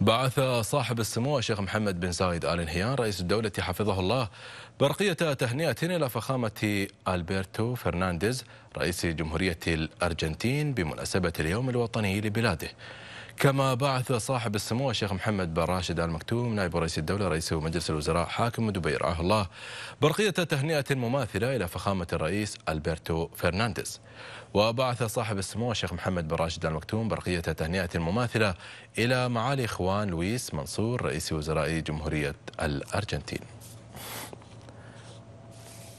بعث صاحب السمو الشيخ محمد بن زايد آل نهيان رئيس الدولة حفظه الله برقية تهنئة إلى فخامة ألبرتو فرنانديز رئيس جمهورية الأرجنتين بمناسبة اليوم الوطني لبلاده كما بعث صاحب السمو الشيخ محمد بن راشد ال مكتوم نائب رئيس الدوله رئيس مجلس الوزراء حاكم دبي رعاه الله برقيه تهنئه مماثله الى فخامه الرئيس البرتو فرنانديز. وبعث صاحب السمو الشيخ محمد بن راشد ال مكتوم برقيه تهنئه مماثله الى معالي اخوان لويس منصور رئيس وزراء جمهوريه الارجنتين.